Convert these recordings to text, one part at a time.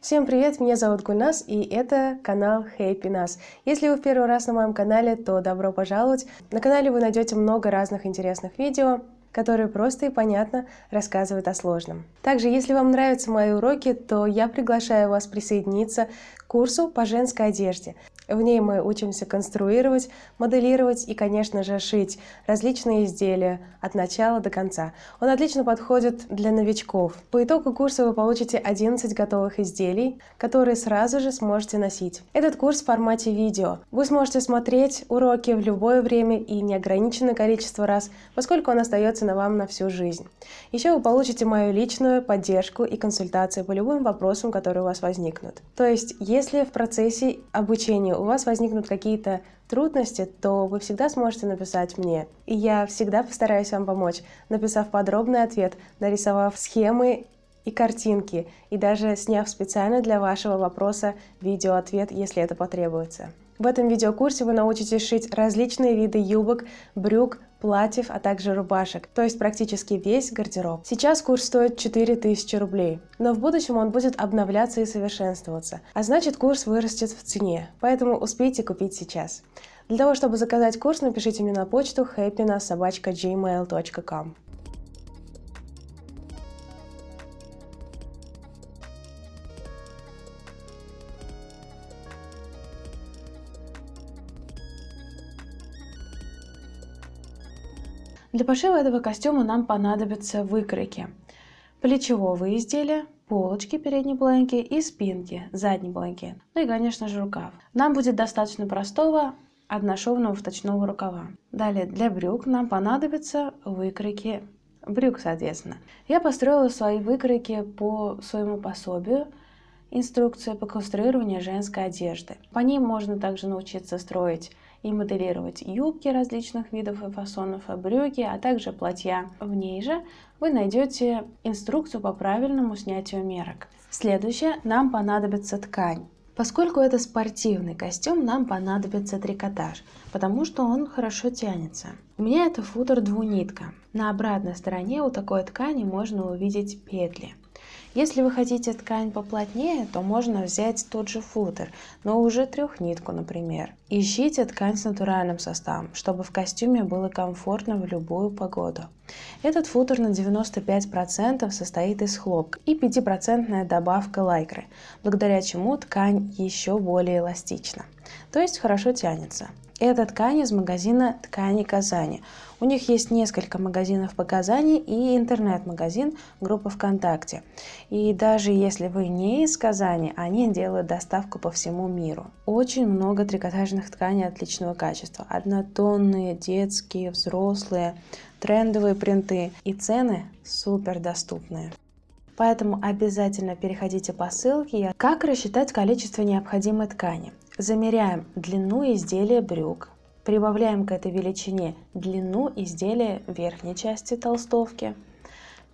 Всем привет, меня зовут Гульнас, и это канал Happy Nas. Если вы в первый раз на моем канале, то добро пожаловать. На канале вы найдете много разных интересных видео, которые просто и понятно рассказывают о сложном. Также, если вам нравятся мои уроки, то я приглашаю вас присоединиться к курсу по женской одежде. В ней мы учимся конструировать, моделировать и, конечно же, шить различные изделия от начала до конца. Он отлично подходит для новичков. По итогу курса вы получите 11 готовых изделий, которые сразу же сможете носить. Этот курс в формате видео. Вы сможете смотреть уроки в любое время и неограниченное количество раз, поскольку он остается на вам на всю жизнь. Еще вы получите мою личную поддержку и консультации по любым вопросам, которые у вас возникнут. То есть, если в процессе обучения у вас возникнут какие-то трудности, то вы всегда сможете написать мне. И я всегда постараюсь вам помочь, написав подробный ответ, нарисовав схемы и картинки, и даже сняв специально для вашего вопроса видеоответ, если это потребуется. В этом видеокурсе вы научитесь шить различные виды юбок, брюк, платьев, а также рубашек, то есть практически весь гардероб. Сейчас курс стоит 4000 рублей, но в будущем он будет обновляться и совершенствоваться, а значит курс вырастет в цене, поэтому успейте купить сейчас. Для того, чтобы заказать курс, напишите мне на почту happynasobachka.gmail.com. Для пошива этого костюма нам понадобятся выкройки. Плечевого изделия, полочки передней бланки и спинки задней бланки, Ну и, конечно же, рукав. Нам будет достаточно простого одношовного вточного рукава. Далее для брюк нам понадобятся выкройки брюк, соответственно. Я построила свои выкройки по своему пособию «Инструкция по конструированию женской одежды». По ней можно также научиться строить и моделировать юбки различных видов и фасонов, а брюки, а также платья. В ней же вы найдете инструкцию по правильному снятию мерок. Следующее, нам понадобится ткань. Поскольку это спортивный костюм, нам понадобится трикотаж, потому что он хорошо тянется. У меня это футер двунитка. На обратной стороне у такой ткани можно увидеть петли. Если вы хотите ткань поплотнее, то можно взять тот же футер, но уже трехнитку, например. Ищите ткань с натуральным составом, чтобы в костюме было комфортно в любую погоду. Этот футер на 95% состоит из хлопка и 5% добавка лайкры, благодаря чему ткань еще более эластична, то есть хорошо тянется. Это ткань из магазина «Ткани Казани». У них есть несколько магазинов по Казани и интернет-магазин группы ВКонтакте. И даже если вы не из Казани, они делают доставку по всему миру. Очень много трикотажных тканей отличного качества. Однотонные, детские, взрослые, трендовые принты. И цены супер доступные поэтому обязательно переходите по ссылке «Как рассчитать количество необходимой ткани». Замеряем длину изделия брюк. Прибавляем к этой величине длину изделия верхней части толстовки.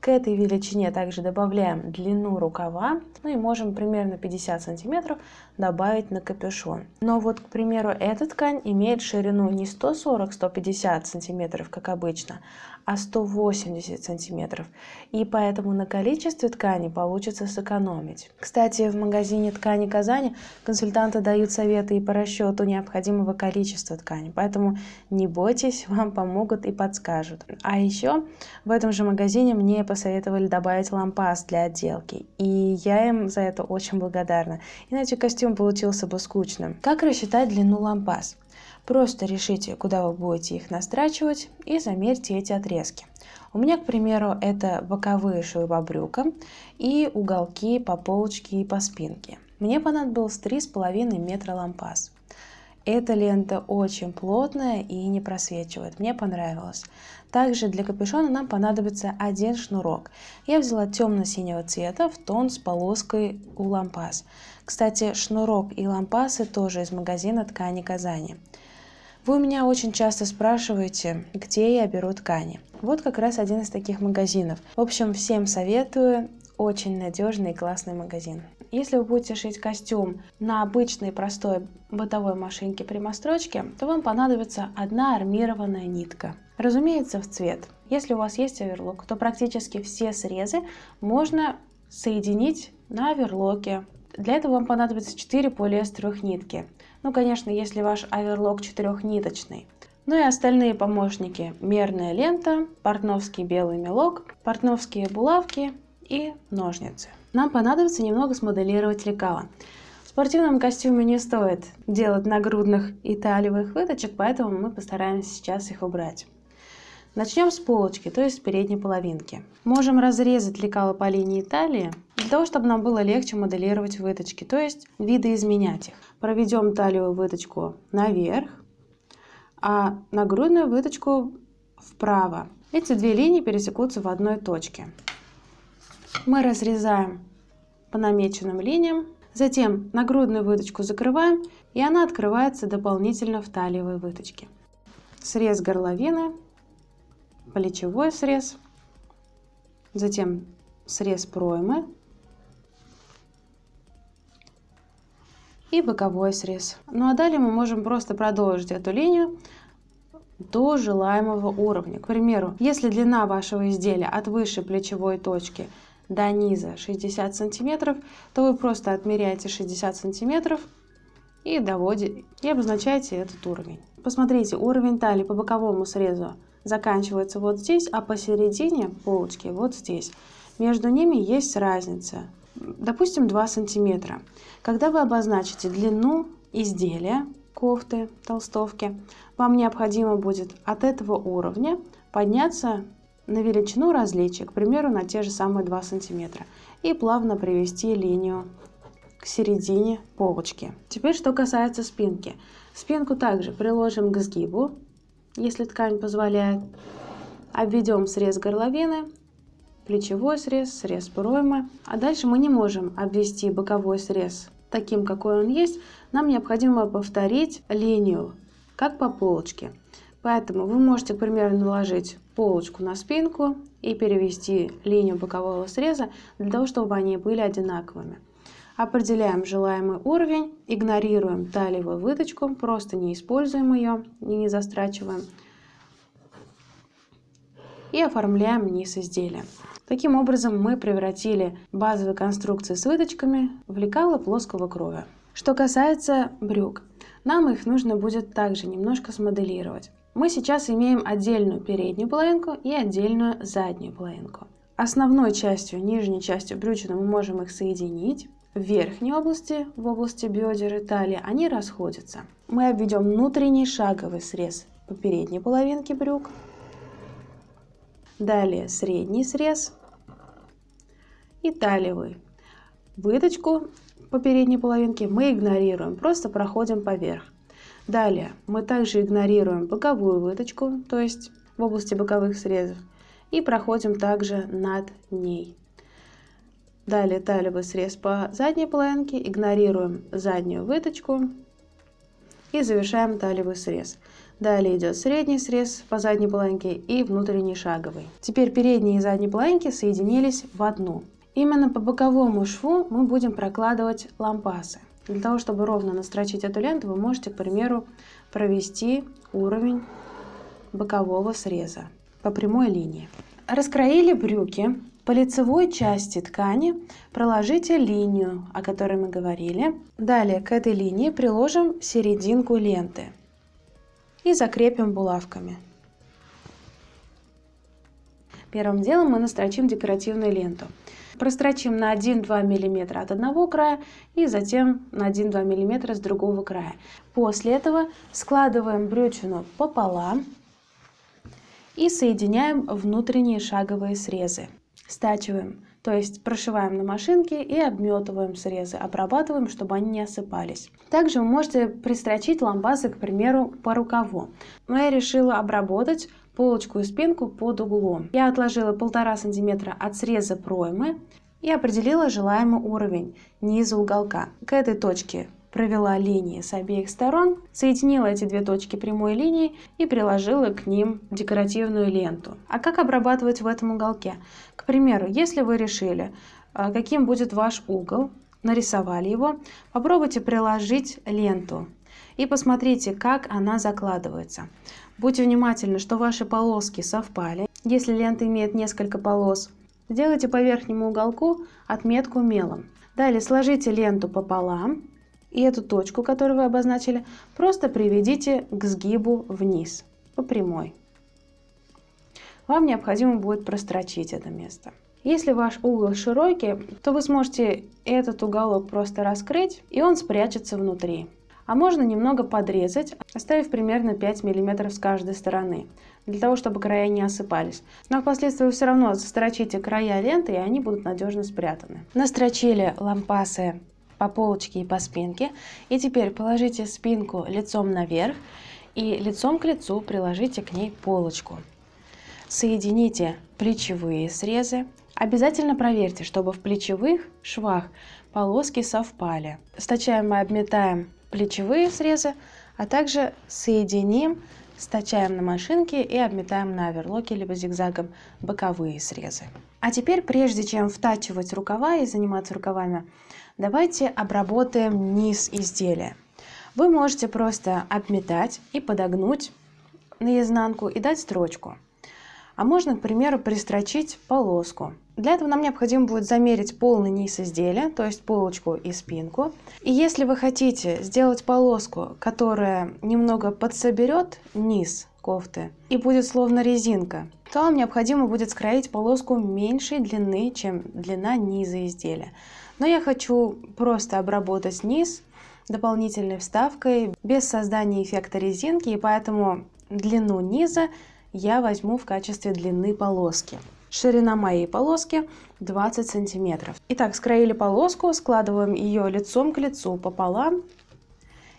К этой величине также добавляем длину рукава, ну и можем примерно 50 сантиметров добавить на капюшон. Но вот, к примеру, эта ткань имеет ширину не 140-150 сантиметров, как обычно, а 180 сантиметров. И поэтому на количестве ткани получится сэкономить. Кстати, в магазине ткани Казани консультанты дают советы и по расчету необходимого количества ткани. Поэтому не бойтесь, вам помогут и подскажут. А еще в этом же магазине мне посоветовали добавить лампас для отделки. И я им за это очень благодарна. Иначе костюм получился бы скучным. Как рассчитать длину лампас? Просто решите, куда вы будете их настрачивать и замерьте эти отрезки. У меня, к примеру, это боковые швы по брюкам и уголки по полочке и по спинке. Мне понадобилось 3,5 метра лампас. Эта лента очень плотная и не просвечивает. Мне понравилось. Также для капюшона нам понадобится один шнурок. Я взяла темно-синего цвета в тон с полоской у лампас. Кстати, шнурок и лампасы тоже из магазина ткани Казани. Вы у меня очень часто спрашиваете, где я беру ткани. Вот как раз один из таких магазинов. В общем, всем советую. Очень надежный и классный магазин. Если вы будете шить костюм на обычной простой бытовой машинке прямострочки, то вам понадобится одна армированная нитка. Разумеется, в цвет. Если у вас есть оверлок, то практически все срезы можно соединить на оверлоке. Для этого вам понадобится 4 полиэстеровых нитки. Ну, конечно, если ваш оверлок четырехниточный. Ну и остальные помощники. Мерная лента, портновский белый мелок, портновские булавки и ножницы. Нам понадобится немного смоделировать лекала. В спортивном костюме не стоит делать нагрудных и талевых выточек, поэтому мы постараемся сейчас их убрать. Начнем с полочки, то есть с передней половинки. Можем разрезать лекала по линии талии, для того, чтобы нам было легче моделировать выточки, то есть видоизменять их. Проведем талевую выточку наверх, а нагрудную выточку вправо. Эти две линии пересекутся в одной точке. Мы разрезаем по намеченным линиям, затем нагрудную выточку закрываем, и она открывается дополнительно в талиевой выточке. Срез горловины, плечевой срез, затем срез проймы и боковой срез. Ну а далее мы можем просто продолжить эту линию до желаемого уровня. К примеру, если длина вашего изделия от выше плечевой точки до низа 60 сантиметров, то вы просто отмеряете 60 сантиметров и доводите, и обозначаете этот уровень. Посмотрите, уровень талии по боковому срезу заканчивается вот здесь, а посередине полочки вот здесь. Между ними есть разница допустим, 2 сантиметра. Когда вы обозначите длину изделия, кофты, толстовки, вам необходимо будет от этого уровня подняться на величину различия, к примеру, на те же самые 2 сантиметра, и плавно привести линию к середине полочки. Теперь, что касается спинки. Спинку также приложим к сгибу, если ткань позволяет, обведем срез горловины плечевой срез, срез проймы. А дальше мы не можем обвести боковой срез таким, какой он есть. Нам необходимо повторить линию, как по полочке. Поэтому вы можете, к примеру, наложить полочку на спинку и перевести линию бокового среза для того, чтобы они были одинаковыми. Определяем желаемый уровень, игнорируем талиевую выточку, просто не используем ее и не застрачиваем. И оформляем низ изделия. Таким образом, мы превратили базовые конструкции с выточками в лекало плоского кроя. Что касается брюк, нам их нужно будет также немножко смоделировать. Мы сейчас имеем отдельную переднюю половинку и отдельную заднюю половинку. Основной частью, нижней частью брючины мы можем их соединить. В верхней области, в области бедер и талии, они расходятся. Мы обведем внутренний шаговый срез по передней половинке брюк Далее средний срез и талиевый. Выточку по передней половинке мы игнорируем, просто проходим поверх. Далее мы также игнорируем боковую выточку, то есть в области боковых срезов, и проходим также над ней. Далее талевый срез по задней половинке, игнорируем заднюю выточку и завершаем талевый срез. Далее идет средний срез по задней планке и внутренний шаговый. Теперь передние и задние планки соединились в одну. Именно по боковому шву мы будем прокладывать лампасы. Для того, чтобы ровно настрочить эту ленту, вы можете, к примеру, провести уровень бокового среза по прямой линии. Раскроили брюки. По лицевой части ткани проложите линию, о которой мы говорили. Далее к этой линии приложим серединку ленты и закрепим булавками. Первым делом мы настрочим декоративную ленту. Прострочим на 1-2 мм от одного края и затем на 1-2 мм с другого края. После этого складываем брючину пополам и соединяем внутренние шаговые срезы. Стачиваем то есть прошиваем на машинке и обметываем срезы, обрабатываем, чтобы они не осыпались. Также вы можете пристрочить ламбазы, к примеру, по рукаву. Но я решила обработать полочку и спинку под углом. Я отложила полтора сантиметра от среза проймы и определила желаемый уровень низа уголка. К этой точке провела линии с обеих сторон, соединила эти две точки прямой линии и приложила к ним декоративную ленту. А как обрабатывать в этом уголке? К примеру, если вы решили, а, каким будет ваш угол, нарисовали его, попробуйте приложить ленту и посмотрите, как она закладывается. Будьте внимательны, что ваши полоски совпали. Если лента имеет несколько полос, сделайте по верхнему уголку отметку мелом. Далее сложите ленту пополам и эту точку, которую вы обозначили, просто приведите к сгибу вниз, по прямой. Вам необходимо будет прострочить это место. Если ваш угол широкий, то вы сможете этот уголок просто раскрыть, и он спрячется внутри. А можно немного подрезать, оставив примерно 5 мм с каждой стороны, для того, чтобы края не осыпались. Но впоследствии вы все равно застрочите края ленты, и они будут надежно спрятаны. Настрочили лампасы по полочке и по спинке. И теперь положите спинку лицом наверх и лицом к лицу приложите к ней полочку. Соедините плечевые срезы. Обязательно проверьте, чтобы в плечевых швах полоски совпали. Сначала мы обметаем плечевые срезы, а также соединим Стачаем на машинке и обметаем на оверлоке либо зигзагом боковые срезы. А теперь, прежде чем втачивать рукава и заниматься рукавами, давайте обработаем низ изделия. Вы можете просто обметать и подогнуть наизнанку и дать строчку. А можно, к примеру, пристрочить полоску. Для этого нам необходимо будет замерить полный низ изделия, то есть полочку и спинку. И если вы хотите сделать полоску, которая немного подсоберет низ кофты и будет словно резинка, то вам необходимо будет скроить полоску меньшей длины, чем длина низа изделия. Но я хочу просто обработать низ дополнительной вставкой без создания эффекта резинки, и поэтому длину низа я возьму в качестве длины полоски. Ширина моей полоски 20 сантиметров. Итак, скроили полоску, складываем ее лицом к лицу пополам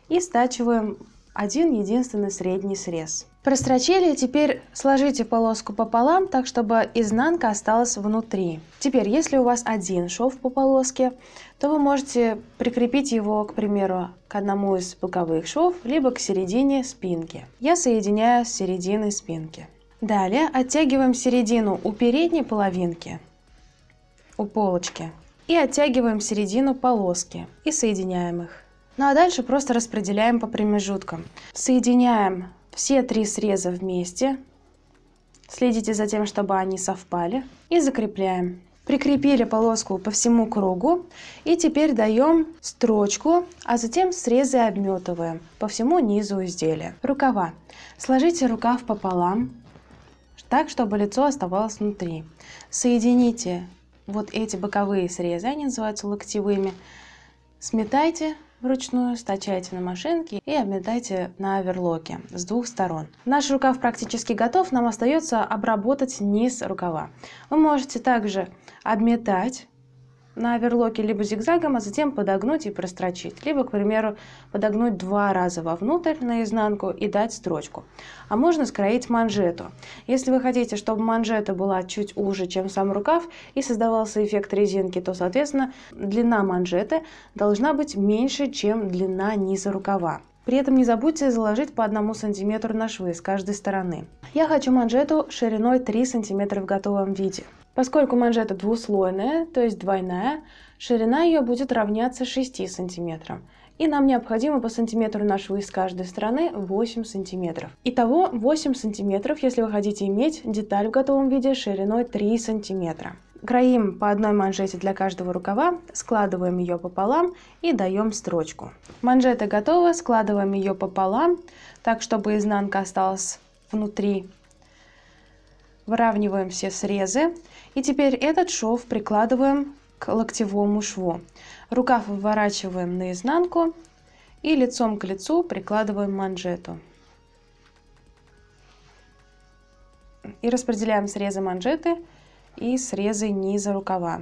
и стачиваем один единственный средний срез. Прострочили, теперь сложите полоску пополам, так чтобы изнанка осталась внутри. Теперь, если у вас один шов по полоске, то вы можете прикрепить его, к примеру, к одному из боковых швов, либо к середине спинки. Я соединяю с серединой спинки. Далее оттягиваем середину у передней половинки, у полочки. И оттягиваем середину полоски и соединяем их. Ну а дальше просто распределяем по промежуткам. Соединяем все три среза вместе. Следите за тем, чтобы они совпали. И закрепляем. Прикрепили полоску по всему кругу. И теперь даем строчку, а затем срезы обметываем по всему низу изделия. Рукава. Сложите рукав пополам так, чтобы лицо оставалось внутри. Соедините вот эти боковые срезы, они называются локтевыми, сметайте вручную, стачайте на машинке и обметайте на оверлоке с двух сторон. Наш рукав практически готов, нам остается обработать низ рукава. Вы можете также обметать на оверлоке либо зигзагом, а затем подогнуть и прострочить. Либо, к примеру, подогнуть два раза вовнутрь, наизнанку и дать строчку. А можно скроить манжету. Если вы хотите, чтобы манжета была чуть уже, чем сам рукав, и создавался эффект резинки, то, соответственно, длина манжеты должна быть меньше, чем длина низа рукава. При этом не забудьте заложить по 1 см на швы с каждой стороны. Я хочу манжету шириной 3 см в готовом виде. Поскольку манжета двуслойная, то есть двойная, ширина ее будет равняться 6 сантиметрам, И нам необходимо по сантиметру на швы с каждой стороны 8 сантиметров. Итого 8 сантиметров, если вы хотите иметь деталь в готовом виде шириной 3 сантиметра. Краим по одной манжете для каждого рукава, складываем ее пополам и даем строчку. Манжета готова, складываем ее пополам, так чтобы изнанка осталась внутри выравниваем все срезы. И теперь этот шов прикладываем к локтевому шву. Рукав выворачиваем наизнанку и лицом к лицу прикладываем манжету. И распределяем срезы манжеты и срезы низа рукава.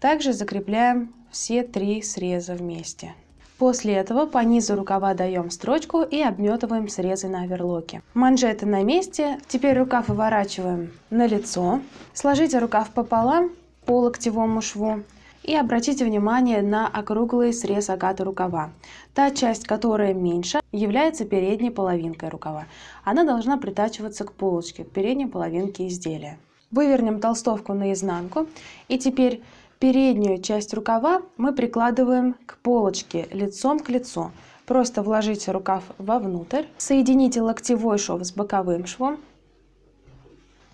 Также закрепляем все три среза вместе. После этого по низу рукава даем строчку и обметываем срезы на оверлоке. Манжеты на месте. Теперь рукав выворачиваем на лицо. Сложите рукав пополам по локтевому шву. И обратите внимание на округлый срез агата рукава. Та часть, которая меньше, является передней половинкой рукава. Она должна притачиваться к полочке, к передней половинке изделия. Вывернем толстовку наизнанку и теперь Переднюю часть рукава мы прикладываем к полочке лицом к лицу. Просто вложите рукав вовнутрь, соедините локтевой шов с боковым швом,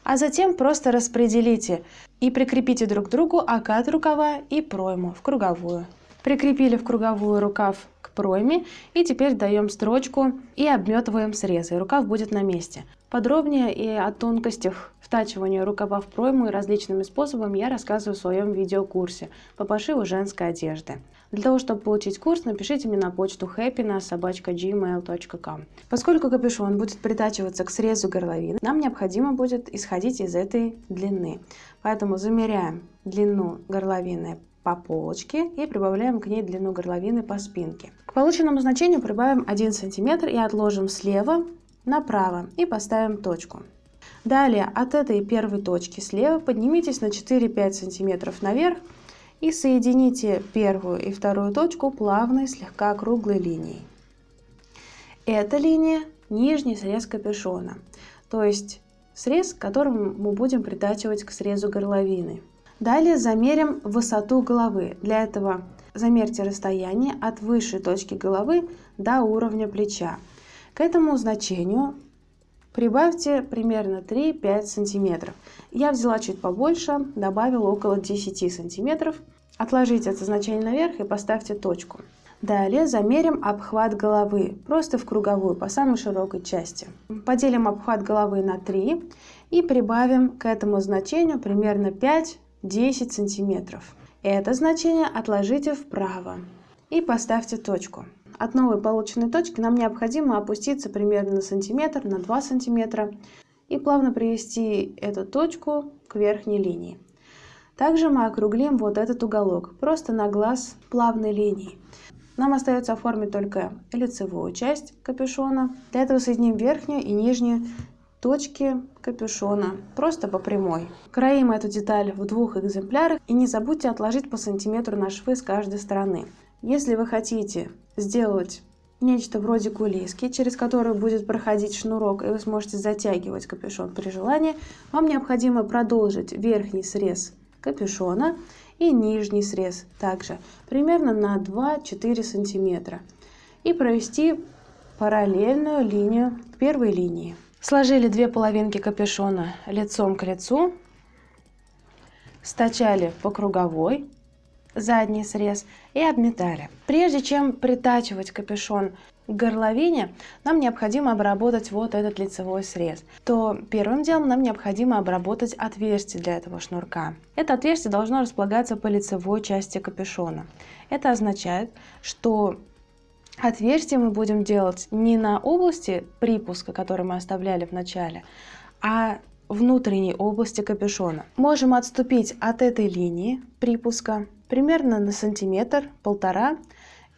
а затем просто распределите и прикрепите друг к другу окат рукава и пройму в круговую. Прикрепили в круговую рукав к пройме и теперь даем строчку и обметываем срезы. Рукав будет на месте. Подробнее и о тонкостях втачиванию рукава в проймы различными способами я рассказываю в своем видеокурсе по пошиву женской одежды. Для того, чтобы получить курс, напишите мне на почту happiness.gmail.com. Поскольку капюшон будет притачиваться к срезу горловины, нам необходимо будет исходить из этой длины. Поэтому замеряем длину горловины по полочке и прибавляем к ней длину горловины по спинке. К полученному значению прибавим 1 см и отложим слева направо и поставим точку. Далее от этой первой точки слева поднимитесь на 4-5 см наверх и соедините первую и вторую точку плавной слегка круглой линией. Эта линия нижний срез капюшона, то есть срез, которым мы будем притачивать к срезу горловины. Далее замерим высоту головы. Для этого замерьте расстояние от высшей точки головы до уровня плеча. К этому значению Прибавьте примерно 3-5 сантиметров. Я взяла чуть побольше, добавила около 10 сантиметров. Отложите это значение наверх и поставьте точку. Далее замерим обхват головы, просто в круговую, по самой широкой части. Поделим обхват головы на 3 и прибавим к этому значению примерно 5-10 сантиметров. Это значение отложите вправо и поставьте точку. От новой полученной точки нам необходимо опуститься примерно на сантиметр, на 2 сантиметра и плавно привести эту точку к верхней линии. Также мы округлим вот этот уголок, просто на глаз плавной линии. Нам остается оформить только лицевую часть капюшона. Для этого соединим верхнюю и нижнюю точки капюшона, просто по прямой. Краим эту деталь в двух экземплярах и не забудьте отложить по сантиметру на швы с каждой стороны. Если вы хотите сделать нечто вроде кулиски, через которую будет проходить шнурок, и вы сможете затягивать капюшон при желании, вам необходимо продолжить верхний срез капюшона и нижний срез также, примерно на 2-4 сантиметра, и провести параллельную линию к первой линии. Сложили две половинки капюшона лицом к лицу, стачали по круговой, задний срез и обметали. Прежде чем притачивать капюшон к горловине, нам необходимо обработать вот этот лицевой срез. То первым делом нам необходимо обработать отверстие для этого шнурка. Это отверстие должно располагаться по лицевой части капюшона. Это означает, что отверстие мы будем делать не на области припуска, который мы оставляли в начале, а внутренней области капюшона. Можем отступить от этой линии припуска примерно на сантиметр-полтора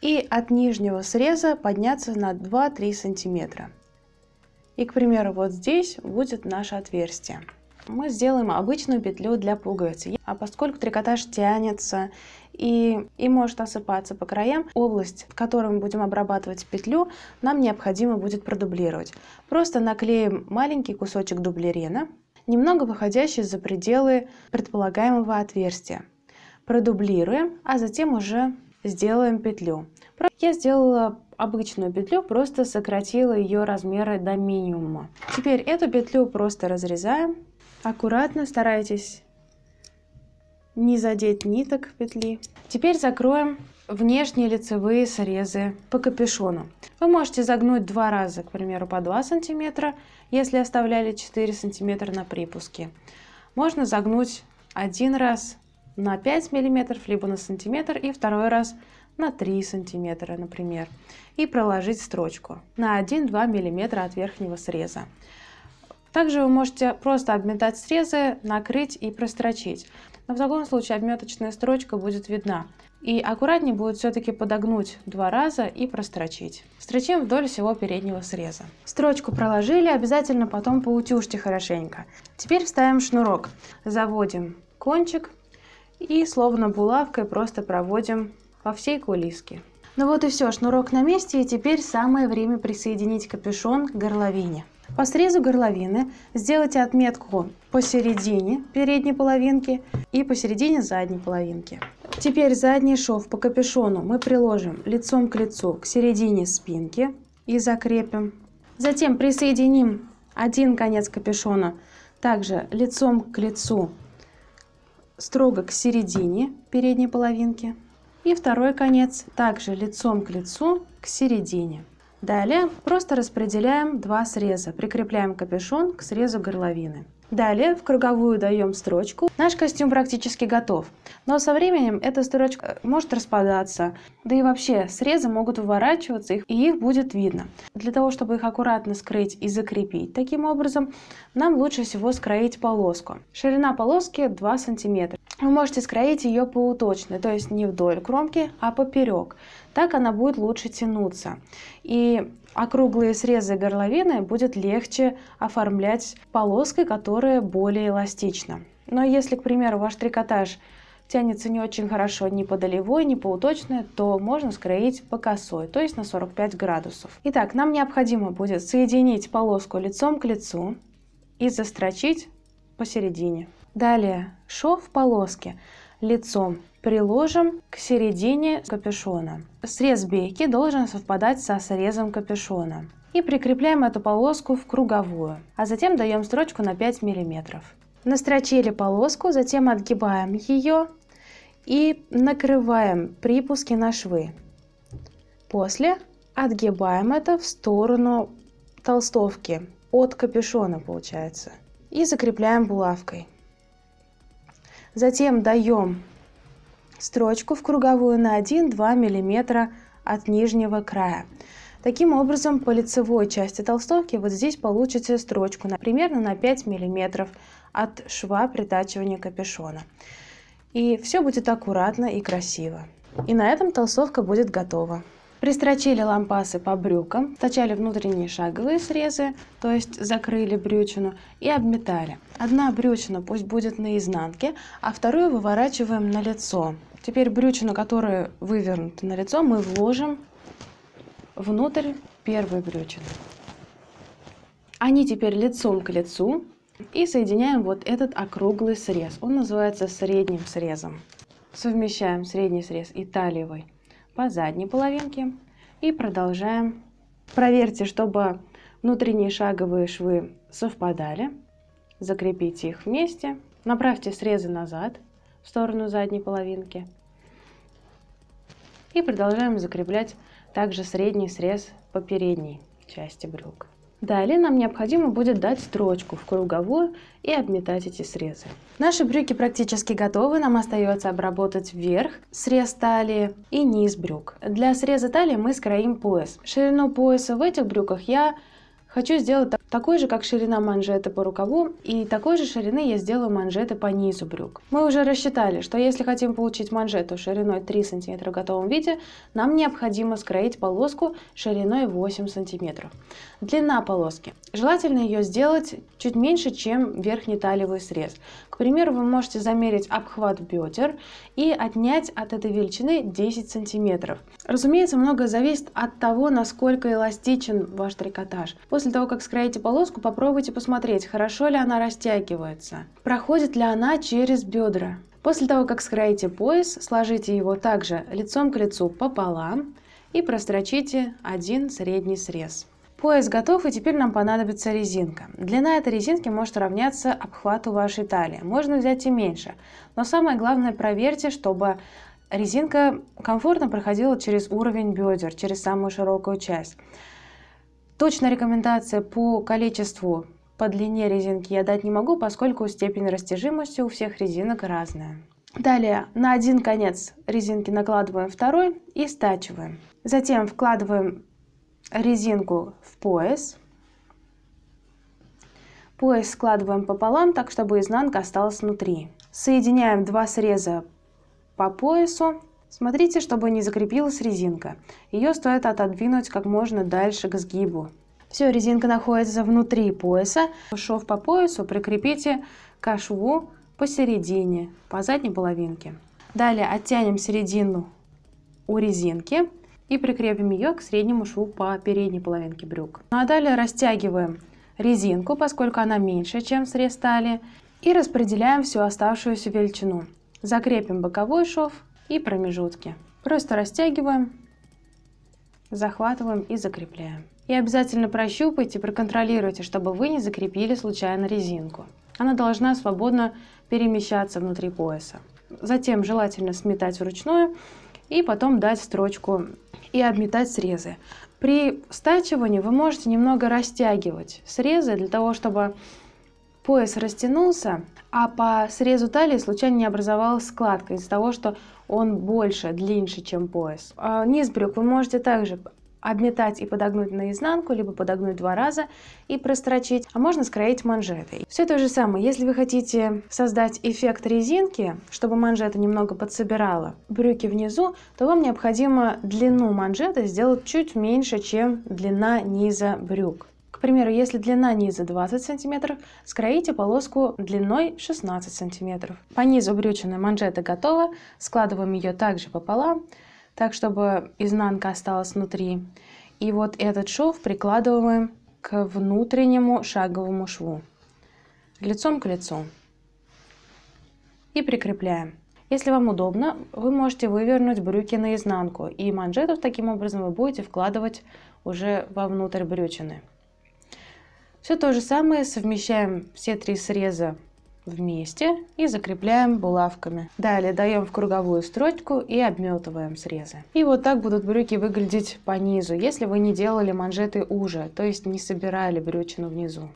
и от нижнего среза подняться на 2-3 сантиметра. И, к примеру, вот здесь будет наше отверстие. Мы сделаем обычную петлю для пуговицы, а поскольку трикотаж тянется и, и может осыпаться по краям, область, в которой мы будем обрабатывать петлю, нам необходимо будет продублировать. Просто наклеим маленький кусочек дублерена, немного выходящий за пределы предполагаемого отверстия продублируем, а затем уже сделаем петлю. Я сделала обычную петлю, просто сократила ее размеры до минимума. Теперь эту петлю просто разрезаем. Аккуратно старайтесь не задеть ниток петли. Теперь закроем внешние лицевые срезы по капюшону. Вы можете загнуть два раза, к примеру, по 2 сантиметра, если оставляли 4 сантиметра на припуске. Можно загнуть один раз, на 5 миллиметров либо на сантиметр, и второй раз на 3 сантиметра, например, и проложить строчку на 1-2 миллиметра от верхнего среза. Также вы можете просто обметать срезы, накрыть и прострочить. Но в таком случае обметочная строчка будет видна. И аккуратнее будет все-таки подогнуть два раза и прострочить. Строчим вдоль всего переднего среза. Строчку проложили, обязательно потом поутюжьте хорошенько. Теперь вставим шнурок. Заводим кончик и словно булавкой просто проводим по всей кулиске. Ну вот и все, шнурок на месте, и теперь самое время присоединить капюшон к горловине. По срезу горловины сделайте отметку посередине передней половинки и посередине задней половинки. Теперь задний шов по капюшону мы приложим лицом к лицу к середине спинки и закрепим. Затем присоединим один конец капюшона также лицом к лицу строго к середине передней половинки. И второй конец также лицом к лицу к середине. Далее просто распределяем два среза, прикрепляем капюшон к срезу горловины. Далее в круговую даем строчку. Наш костюм практически готов, но со временем эта строчка э, может распадаться, да и вообще срезы могут выворачиваться, и их будет видно. Для того, чтобы их аккуратно скрыть и закрепить таким образом, нам лучше всего скроить полоску. Ширина полоски 2 см. Вы можете скроить ее поуточно, то есть не вдоль кромки, а поперек. Так она будет лучше тянуться. И округлые срезы горловины будет легче оформлять полоской, которая более эластична. Но если, к примеру, ваш трикотаж тянется не очень хорошо ни по долевой, ни по уточной, то можно скроить по косой, то есть на 45 градусов. Итак, нам необходимо будет соединить полоску лицом к лицу и застрочить посередине. Далее шов полоски лицом приложим к середине капюшона. Срез бейки должен совпадать со срезом капюшона. И прикрепляем эту полоску в круговую, а затем даем строчку на 5 мм. Настрочили полоску, затем отгибаем ее и накрываем припуски на швы. После отгибаем это в сторону толстовки, от капюшона получается, и закрепляем булавкой. Затем даем строчку в круговую на 1-2 мм от нижнего края. Таким образом, по лицевой части толстовки вот здесь получите строчку на, примерно на 5 мм от шва притачивания капюшона. И все будет аккуратно и красиво. И на этом толстовка будет готова. Пристрочили лампасы по брюкам, стачали внутренние шаговые срезы, то есть закрыли брючину и обметали. Одна брючина пусть будет на изнанке, а вторую выворачиваем на лицо. Теперь брючину, которая вывернута на лицо, мы вложим внутрь первой брючины. Они теперь лицом к лицу и соединяем вот этот округлый срез. Он называется средним срезом. Совмещаем средний срез и талиевый по задней половинке. И продолжаем. Проверьте, чтобы внутренние шаговые швы совпадали. Закрепите их вместе. Направьте срезы назад в сторону задней половинки. И продолжаем закреплять также средний срез по передней части брюк. Далее нам необходимо будет дать строчку в круговую и обметать эти срезы. Наши брюки практически готовы, нам остается обработать верх, срез талии и низ брюк. Для среза талии мы скроим пояс. Ширину пояса в этих брюках я Хочу сделать такой же, как ширина манжеты по рукаву, и такой же ширины я сделаю манжеты по низу брюк. Мы уже рассчитали, что если хотим получить манжету шириной 3 см в готовом виде, нам необходимо скроить полоску шириной 8 см. Длина полоски. Желательно ее сделать чуть меньше, чем верхний талевый срез. К примеру, вы можете замерить обхват бедер и отнять от этой величины 10 см. Разумеется, многое зависит от того, насколько эластичен ваш трикотаж. После после того, как скроите полоску, попробуйте посмотреть, хорошо ли она растягивается, проходит ли она через бедра. После того, как скроите пояс, сложите его также лицом к лицу пополам и прострочите один средний срез. Пояс готов, и теперь нам понадобится резинка. Длина этой резинки может равняться обхвату вашей талии. Можно взять и меньше. Но самое главное, проверьте, чтобы резинка комфортно проходила через уровень бедер, через самую широкую часть. Точно рекомендация по количеству по длине резинки я дать не могу, поскольку степень растяжимости у всех резинок разная. Далее на один конец резинки накладываем второй и стачиваем. Затем вкладываем резинку в пояс. Пояс складываем пополам, так чтобы изнанка осталась внутри. Соединяем два среза по поясу Смотрите, чтобы не закрепилась резинка. Ее стоит отодвинуть как можно дальше к сгибу. Все, резинка находится внутри пояса. Шов по поясу прикрепите к шву посередине, по задней половинке. Далее оттянем середину у резинки и прикрепим ее к среднему шву по передней половинке брюк. Ну а далее растягиваем резинку, поскольку она меньше, чем срез талии, и распределяем всю оставшуюся величину. Закрепим боковой шов и промежутки. Просто растягиваем, захватываем и закрепляем. И обязательно прощупайте, проконтролируйте, чтобы вы не закрепили случайно резинку. Она должна свободно перемещаться внутри пояса. Затем желательно сметать вручную и потом дать строчку и обметать срезы. При стачивании вы можете немного растягивать срезы для того, чтобы пояс растянулся, а по срезу талии случайно не образовалась складка из-за того, что он больше, длиннее, чем пояс. А, Низ брюк вы можете также обметать и подогнуть наизнанку, либо подогнуть два раза и прострочить, а можно скроить манжетой. Все то же самое, если вы хотите создать эффект резинки, чтобы манжета немного подсобирала брюки внизу, то вам необходимо длину манжеты сделать чуть меньше, чем длина низа брюк примеру, если длина низа 20 см, скроите полоску длиной 16 см. По низу брючная манжета готова, складываем ее также пополам, так чтобы изнанка осталась внутри. И вот этот шов прикладываем к внутреннему шаговому шву, лицом к лицу. И прикрепляем. Если вам удобно, вы можете вывернуть брюки наизнанку, и манжетов таким образом вы будете вкладывать уже вовнутрь брючины. Все то же самое совмещаем все три среза вместе и закрепляем булавками. Далее даем в круговую строчку и обметываем срезы. И вот так будут брюки выглядеть по низу, если вы не делали манжеты уже, то есть не собирали брючину внизу.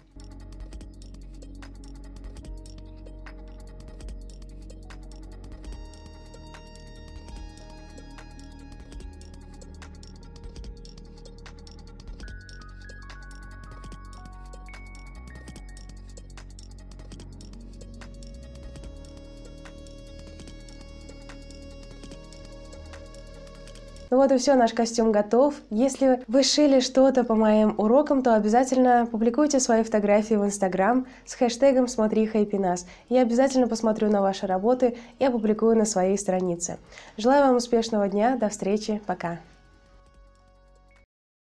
вот и все, наш костюм готов. Если вы шили что-то по моим урокам, то обязательно публикуйте свои фотографии в Инстаграм с хэштегом «Смотри Хайпинас». Я обязательно посмотрю на ваши работы и опубликую на своей странице. Желаю вам успешного дня, до встречи, пока!